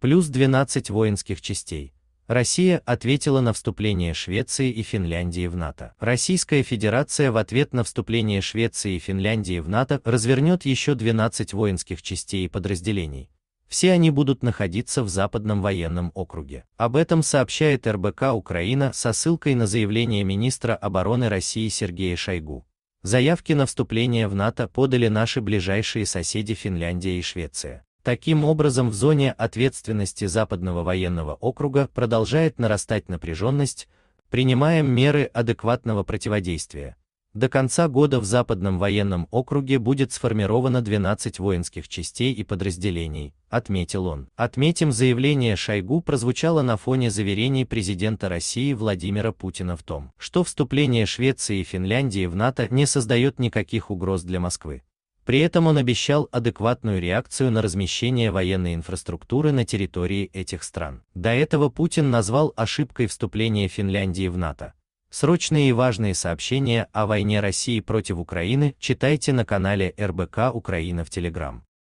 плюс 12 воинских частей. Россия ответила на вступление Швеции и Финляндии в НАТО. Российская Федерация в ответ на вступление Швеции и Финляндии в НАТО развернет еще 12 воинских частей и подразделений. Все они будут находиться в Западном военном округе. Об этом сообщает РБК Украина со ссылкой на заявление министра обороны России Сергея Шойгу. Заявки на вступление в НАТО подали наши ближайшие соседи Финляндия и Швеция. Таким образом в зоне ответственности Западного военного округа продолжает нарастать напряженность, принимаем меры адекватного противодействия. До конца года в Западном военном округе будет сформировано 12 воинских частей и подразделений, отметил он. Отметим заявление Шойгу прозвучало на фоне заверений президента России Владимира Путина в том, что вступление Швеции и Финляндии в НАТО не создает никаких угроз для Москвы. При этом он обещал адекватную реакцию на размещение военной инфраструктуры на территории этих стран. До этого Путин назвал ошибкой вступление Финляндии в НАТО. Срочные и важные сообщения о войне России против Украины читайте на канале РБК Украина в Телеграм.